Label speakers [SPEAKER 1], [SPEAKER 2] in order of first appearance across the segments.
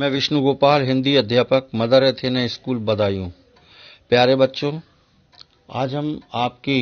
[SPEAKER 1] मैं विष्णु गोपाल हिंदी अध्यापक mother Athena school Badaun प्यारे बच्चों आज हम आपकी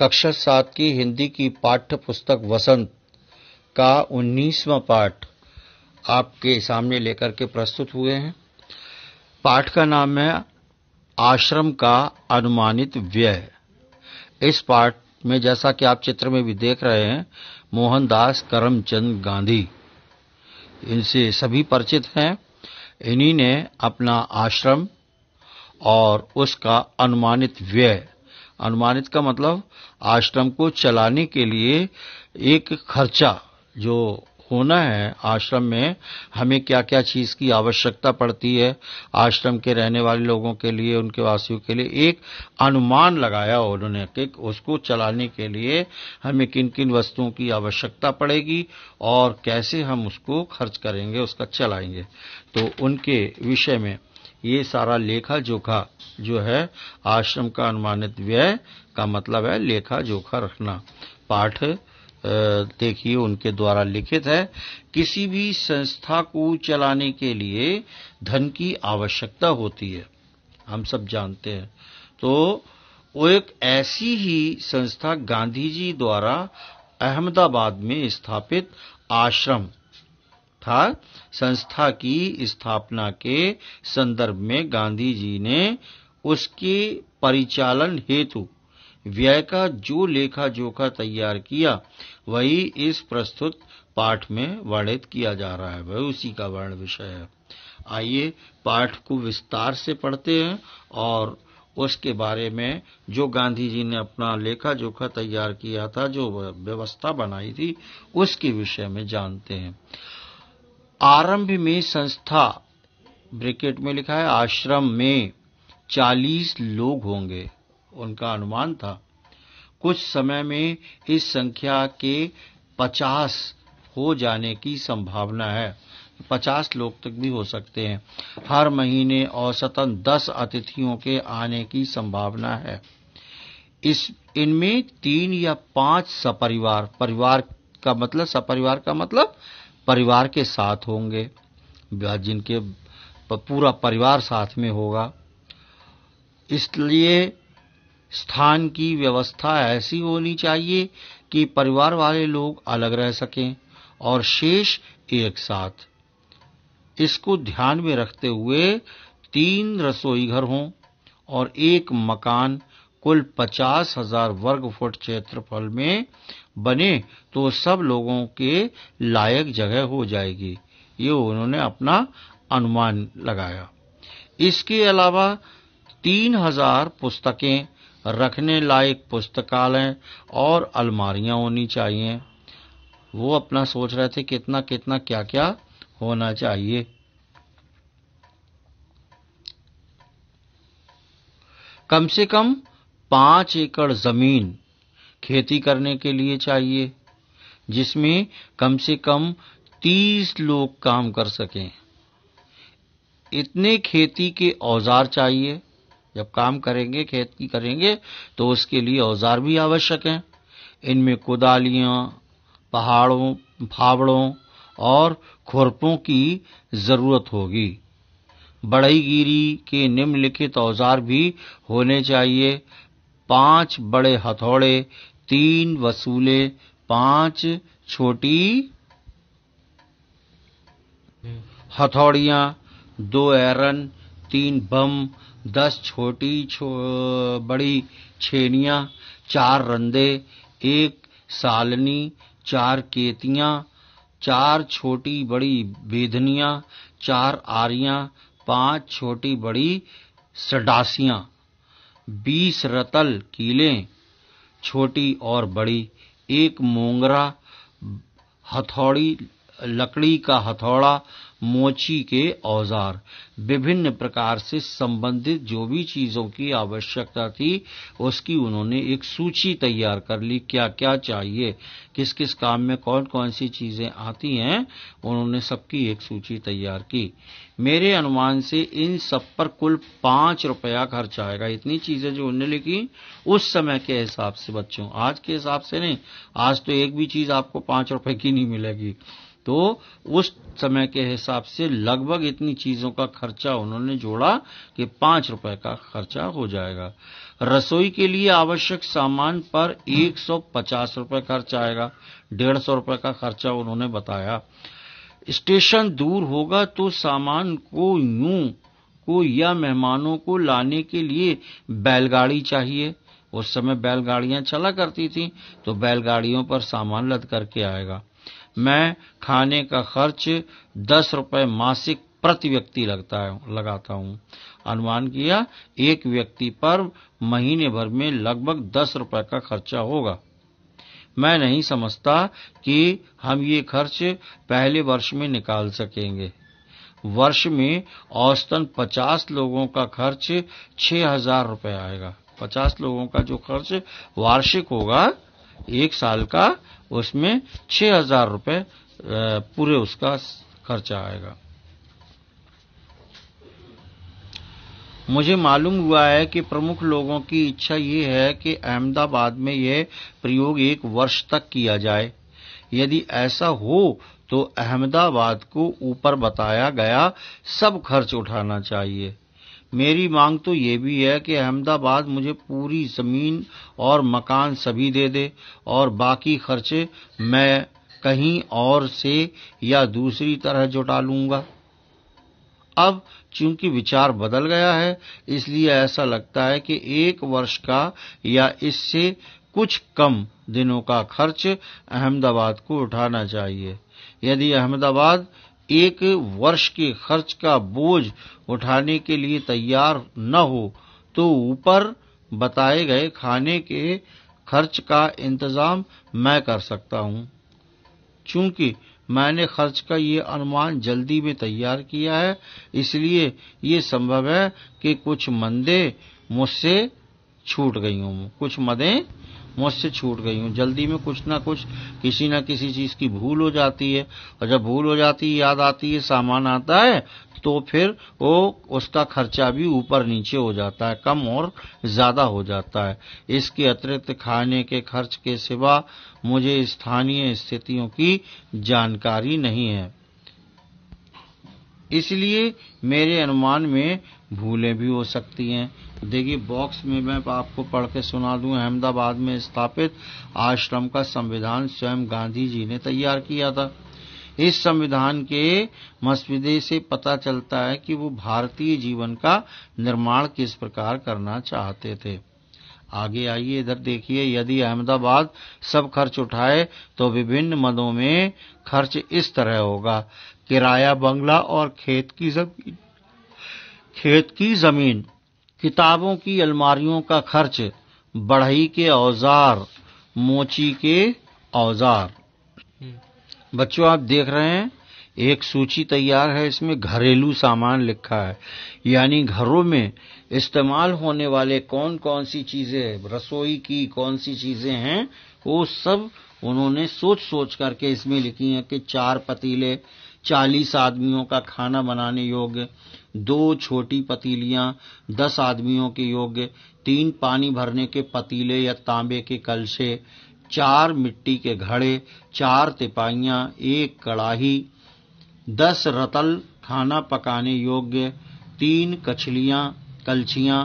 [SPEAKER 1] कक्षा सात की हिंदी की पाठ्य पुस्तक वसंत का उन्नीसवा पाठ आपके सामने लेकर के प्रस्तुत हुए हैं पाठ का नाम है आश्रम का अनुमानित व्यय इस पाठ में जैसा कि आप चित्र में भी देख रहे हैं मोहनदास करमचंद गांधी इनसे सभी परिचित हैं इन्हीं ने अपना आश्रम और उसका अनुमानित व्यय अनुमानित का मतलब आश्रम को चलाने के लिए एक खर्चा जो होना है आश्रम में हमें क्या क्या चीज़ की आवश्यकता पड़ती है आश्रम के रहने वाले लोगों के लिए उनके वासियों के लिए एक अनुमान लगाया उन्होंने कि उसको चलाने के लिए हमें किन किन वस्तुओं की आवश्यकता पड़ेगी और कैसे हम उसको खर्च करेंगे उसका चलाएंगे तो उनके विषय में ये सारा लेखा जोखा जो है आश्रम का अनुमानित व्यय का मतलब है लेखा जोखा रखना पाठ देखिए उनके द्वारा लिखित है किसी भी संस्था को चलाने के लिए धन की आवश्यकता होती है हम सब जानते हैं तो वो एक ऐसी ही संस्था गांधी जी द्वारा अहमदाबाद में स्थापित आश्रम था संस्था की स्थापना के संदर्भ में गांधी जी ने उसके परिचालन हेतु व्यय का जो लेखा जोखा तैयार किया वही इस प्रस्तुत पाठ में वर्णित किया जा रहा है वह उसी का वर्ण विषय है आइए पाठ को विस्तार से पढ़ते हैं और उसके बारे में जो गांधी जी ने अपना लेखा जोखा तैयार किया था जो व्यवस्था बनाई थी उसके विषय में जानते हैं आरंभ में संस्था ब्रिकेट में लिखा है आश्रम में चालीस लोग होंगे उनका अनुमान था कुछ समय में इस संख्या के पचास हो जाने की संभावना है पचास लोग तक भी हो सकते हैं हर महीने औसतन दस अतिथियों के आने की संभावना है इस इनमें तीन या पांच सपरिवार परिवार का मतलब सपरिवार का मतलब परिवार के साथ होंगे जिनके पूरा परिवार साथ में होगा इसलिए स्थान की व्यवस्था ऐसी होनी चाहिए कि परिवार वाले लोग अलग रह सकें और शेष एक साथ इसको ध्यान में रखते हुए तीन रसोई घर हों और एक मकान कुल पचास हजार वर्ग फुट क्षेत्रफल में बने तो सब लोगों के लायक जगह हो जाएगी ये उन्होंने अपना अनुमान लगाया इसके अलावा तीन हजार पुस्तकें रखने लायक पुस्तकालय और अलमारियां होनी चाहिए वो अपना सोच रहे थे कितना कितना क्या क्या होना चाहिए कम से कम पांच एकड़ जमीन खेती करने के लिए चाहिए जिसमें कम से कम तीस लोग काम कर सकें इतने खेती के औजार चाहिए जब काम करेंगे खेत की करेंगे तो उसके लिए औजार भी आवश्यक हैं इनमें कुदालियाँ पहाड़ों फावड़ों और खुरपों की जरूरत होगी गिरी के निम्नलिखित औजार भी होने चाहिए पांच बड़े हथौड़े तीन वसूले पांच छोटी हथौड़ियां दो एरन तीन बम दस छोटी छो, बड़ी छेनिया चार रंदे एक सालनी चार केतिया चार छोटी बड़ी बेदनिया चार आरिया पांच छोटी बड़ी सडासिया बीस रतल कीले छोटी और बड़ी एक मोंगरा हथौड़ी लकड़ी का हथौड़ा मोची के औजार विभिन्न प्रकार से संबंधित जो भी चीज़ों की आवश्यकता थी उसकी उन्होंने एक सूची तैयार कर ली क्या क्या चाहिए किस किस काम में कौन कौन सी चीज़ें आती हैं उन्होंने सबकी एक सूची तैयार की मेरे अनुमान से इन सब पर कुल पांच रुपया खर्च आएगा इतनी चीजें जो उन्होंने लिखी उस समय के हिसाब से बच्चों आज के हिसाब से नहीं आज तो एक भी चीज आपको पांच रुपए की नहीं मिलेगी तो उस समय के हिसाब से लगभग इतनी चीजों का खर्चा उन्होंने जोड़ा कि पांच रुपए का खर्चा हो जाएगा रसोई के लिए आवश्यक सामान पर एक सौ पचास रुपए खर्च आएगा डेढ़ सौ रुपए का खर्चा उन्होंने बताया स्टेशन दूर होगा तो सामान को यूं को या मेहमानों को लाने के लिए बैलगाड़ी चाहिए उस समय बैलगाड़ियां चला करती थी तो बैलगाड़ियों पर सामान लद करके आएगा मैं खाने का खर्च दस रुपए मासिक प्रति व्यक्ति लगता है लगाता हूँ अनुमान किया एक व्यक्ति पर महीने भर में लगभग दस रुपए का खर्चा होगा मैं नहीं समझता कि हम ये खर्च पहले वर्ष में निकाल सकेंगे वर्ष में औसतन पचास लोगों का खर्च छह हजार रुपए आएगा पचास लोगों का जो खर्च वार्षिक होगा एक साल का उसमें छह हजार रूपए पूरे उसका खर्चा आएगा मुझे मालूम हुआ है कि प्रमुख लोगों की इच्छा ये है कि अहमदाबाद में यह प्रयोग एक वर्ष तक किया जाए यदि ऐसा हो तो अहमदाबाद को ऊपर बताया गया सब खर्च उठाना चाहिए मेरी मांग तो ये भी है कि अहमदाबाद मुझे पूरी ज़मीन और मकान सभी दे दे और बाकी खर्चे मैं कहीं और से या दूसरी तरह जुटा लूंगा अब चूंकि विचार बदल गया है इसलिए ऐसा लगता है कि एक वर्ष का या इससे कुछ कम दिनों का खर्च अहमदाबाद को उठाना चाहिए यदि अहमदाबाद एक वर्ष के खर्च का बोझ उठाने के लिए तैयार न हो तो ऊपर बताए गए खाने के खर्च का इंतजाम मैं कर सकता हूँ चूंकि मैंने खर्च का ये अनुमान जल्दी में तैयार किया है इसलिए ये संभव है कि कुछ मंदे मुझसे छूट गई हूँ कुछ मदें मुझसे छूट गई हूँ जल्दी में कुछ ना कुछ किसी ना किसी चीज की भूल हो जाती है और जब भूल हो जाती है याद आती है सामान आता है तो फिर वो उसका खर्चा भी ऊपर नीचे हो जाता है कम और ज्यादा हो जाता है इसके अतिरिक्त खाने के खर्च के सिवा मुझे स्थानीय स्थितियों की जानकारी नहीं है इसलिए मेरे अनुमान में भूलें भी हो सकती हैं देखिए बॉक्स में मैं आपको पढ़ के सुना दूं अहमदाबाद में स्थापित आश्रम का संविधान स्वयं गांधी जी ने तैयार किया था इस संविधान के मसविदे से पता चलता है कि वो भारतीय जीवन का निर्माण किस प्रकार करना चाहते थे आगे आइए इधर देखिए यदि अहमदाबाद सब खर्च उठाए तो विभिन्न मदों में खर्च इस तरह होगा किराया बंगला और खेत की जमीन खेत की जमीन किताबों की अलमारियों का खर्च बढ़ई के औजार मोची के औजार बच्चों आप देख रहे हैं एक सूची तैयार है इसमें घरेलू सामान लिखा है यानी घरों में इस्तेमाल होने वाले कौन कौन सी चीजें रसोई की कौन सी चीजें हैं वो सब उन्होंने सोच सोच करके इसमें लिखी है कि चार पतीले चालीस आदमियों का खाना बनाने योग्य दो छोटी पतीलियां दस आदमियों के योग्य तीन पानी भरने के पतीले या तांबे के कलशे चार मिट्टी के घड़े चार तिपाइयां एक कड़ाही दस रतल खाना पकाने योग्य तीन कछलियां कलछियां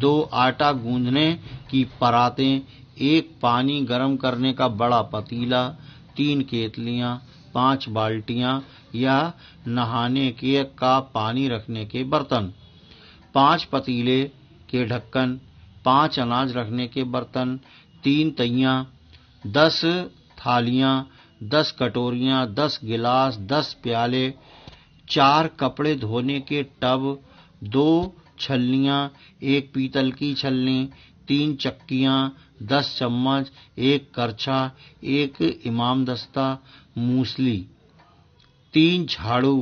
[SPEAKER 1] दो आटा गूंधने की परातें एक पानी गर्म करने का बड़ा पतीला तीन केतलियां पांच बाल्टियां या नहाने के का पानी रखने के बर्तन पांच पतीले के ढक्कन पांच अनाज रखने के बर्तन तीन तैया दस थालियां दस कटोरियां दस गिलास दस प्याले चार कपड़े धोने के टब दो छलनियां एक पीतल की छलनी तीन चक्कियां दस चम्मच एक करछा एक इमाम दस्ता मूसली तीन झाड़ू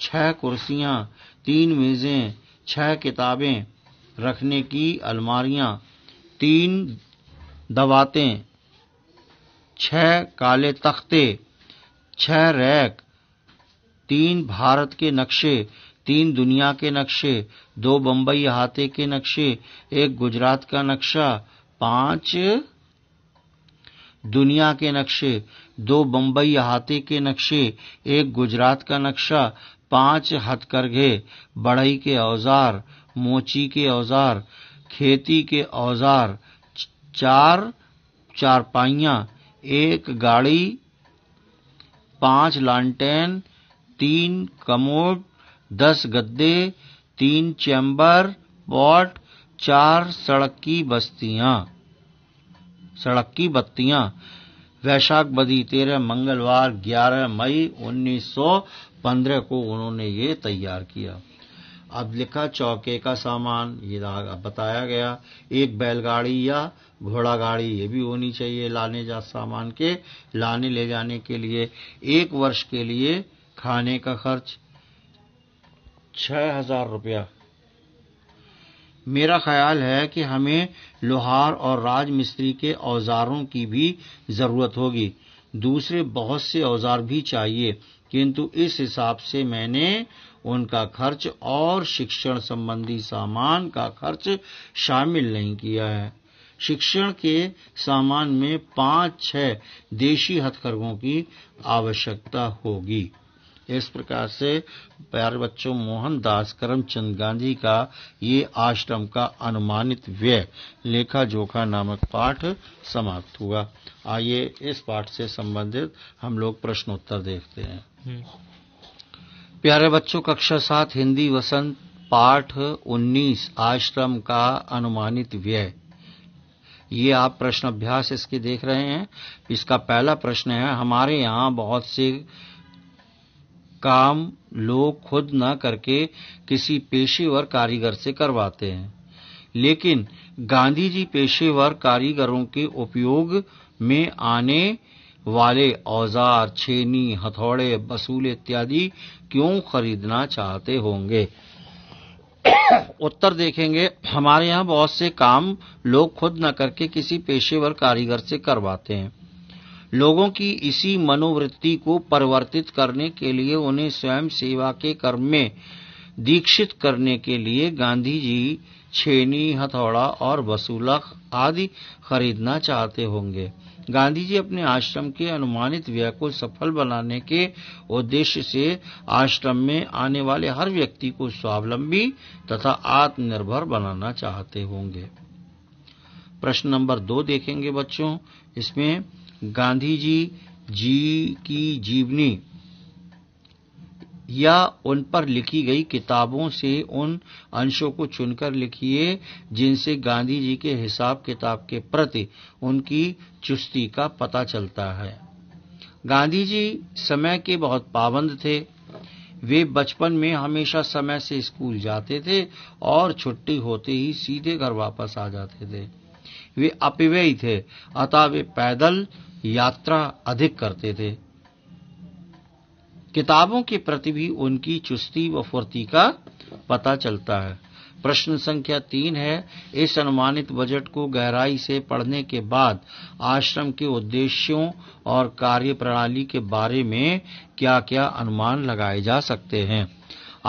[SPEAKER 1] छह कुर्सियां तीन मेजें छह किताबें रखने की अलमारियां तीन दवातें छह काले तख्ते छह रैक तीन भारत के नक्शे तीन दुनिया के नक्शे दो बम्बई अहाते के नक्शे एक गुजरात का नक्शा पांच दुनिया के नक्शे दो बम्बई अहाते के नक्शे एक गुजरात का नक्शा पांच हथकरघे बढ़ई के औजार मोची के औजार खेती के औजार चार चारपाइया एक गाड़ी पांच लालटेन तीन कमोड दस गद्दे तीन चैम्बर पॉट चार सड़क की बस्तियां सड़क की बत्तियां वैशाख बदी तेरह मंगलवार ग्यारह मई 1915 को उन्होंने ये तैयार किया अब लिखा चौके का सामान ये बताया गया एक बैलगाड़ी या घोड़ा गाड़ी ये भी होनी चाहिए लाने जा सामान के लाने ले जाने के लिए एक वर्ष के लिए खाने का खर्च छह हजार रुपया मेरा ख्याल है कि हमें लोहार और राजमिस्त्री के औजारों की भी ज़रूरत होगी दूसरे बहुत से औजार भी चाहिए किंतु इस हिसाब से मैंने उनका खर्च और शिक्षण संबंधी सामान का खर्च शामिल नहीं किया है शिक्षण के सामान में पांच छह देशी हथकरघों की आवश्यकता होगी इस प्रकार से प्यारे बच्चों मोहनदास करमचंद गांधी का ये आश्रम का अनुमानित व्यय लेखा जोखा नामक पाठ समाप्त हुआ आइए इस पाठ से संबंधित हम लोग प्रश्नोत्तर देखते हैं हम्म। प्यारे बच्चों कक्षा सात हिंदी वसंत पाठ 19 आश्रम का अनुमानित व्यय ये आप प्रश्न अभ्यास इसके देख रहे हैं इसका पहला प्रश्न है हमारे यहाँ बहुत से काम लोग खुद ना करके किसी पेशेवर कारीगर से करवाते हैं लेकिन गांधी जी पेशेवर कारीगरों के उपयोग में आने वाले औजार छेनी हथौड़े बसूल इत्यादि क्यों खरीदना चाहते होंगे उत्तर देखेंगे हमारे यहाँ बहुत से काम लोग खुद न करके किसी पेशेवर कारीगर से करवाते हैं लोगों की इसी मनोवृत्ति को परिवर्तित करने के लिए उन्हें स्वयं सेवा के कर्म में दीक्षित करने के लिए गांधी जी छेनी हथौड़ा और वसूला आदि खरीदना चाहते होंगे गांधी जी अपने आश्रम के अनुमानित व्यय को सफल बनाने के उद्देश्य से आश्रम में आने वाले हर व्यक्ति को स्वावलंबी तथा आत्मनिर्भर बनाना चाहते होंगे प्रश्न नंबर दो देखेंगे बच्चों इसमें गांधी जी जी की जीवनी या उन पर लिखी गई किताबों से उन अंशों को चुनकर लिखिए जिनसे गांधी जी के हिसाब किताब के प्रति उनकी चुस्ती का पता चलता है गांधी जी समय के बहुत पाबंद थे वे बचपन में हमेशा समय से स्कूल जाते थे और छुट्टी होते ही सीधे घर वापस आ जाते थे वे अपिवेयी थे अतः वे पैदल यात्रा अधिक करते थे किताबों के प्रति भी उनकी चुस्ती व फुर्ती का पता चलता है प्रश्न संख्या तीन है इस अनुमानित बजट को गहराई से पढ़ने के बाद आश्रम के उद्देश्यों और कार्य प्रणाली के बारे में क्या क्या अनुमान लगाए जा सकते हैं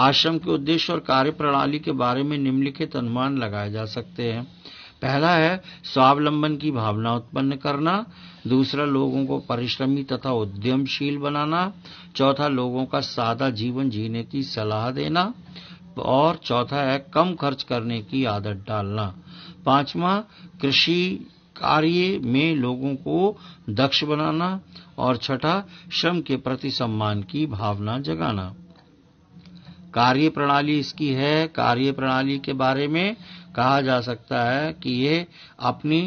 [SPEAKER 1] आश्रम के उद्देश्य और कार्य प्रणाली के बारे में निम्नलिखित अनुमान लगाए जा सकते हैं पहला है स्वावलंबन की भावना उत्पन्न करना दूसरा लोगों को परिश्रमी तथा उद्यमशील बनाना चौथा लोगों का सादा जीवन जीने की सलाह देना और चौथा है कम खर्च करने की आदत डालना पांचवा कृषि कार्य में लोगों को दक्ष बनाना और छठा श्रम के प्रति सम्मान की भावना जगाना कार्य प्रणाली इसकी है कार्य प्रणाली के बारे में कहा जा सकता है कि ये अपनी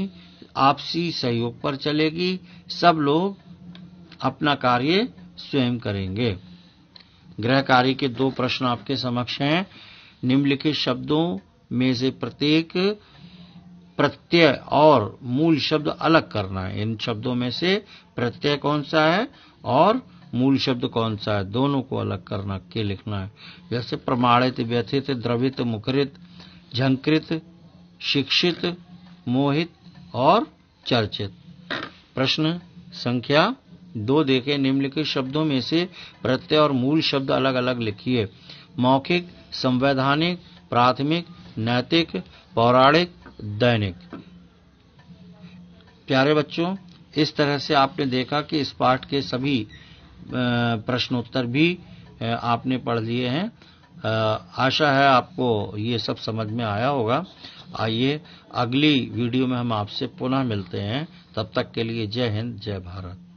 [SPEAKER 1] आपसी सहयोग पर चलेगी सब लोग अपना कार्य स्वयं करेंगे ग्रह कार्य के दो प्रश्न आपके समक्ष हैं निम्नलिखित शब्दों में से प्रत्येक प्रत्यय और मूल शब्द अलग करना है इन शब्दों में से प्रत्यय कौन सा है और मूल शब्द कौन सा है दोनों को अलग करना के लिखना है जैसे प्रमाणित व्यथित द्रवित मुखरित झंकृत शिक्षित मोहित और चर्चित प्रश्न संख्या दो देखें निम्नलिखित शब्दों में से प्रत्यय और मूल शब्द अलग अलग लिखिए मौखिक संवैधानिक प्राथमिक नैतिक पौराणिक दैनिक प्यारे बच्चों इस तरह से आपने देखा कि इस पाठ के सभी प्रश्नोत्तर भी आपने पढ़ लिए हैं आशा है आपको ये सब समझ में आया होगा आइए अगली वीडियो में हम आपसे पुनः मिलते हैं तब तक के लिए जय हिंद जय भारत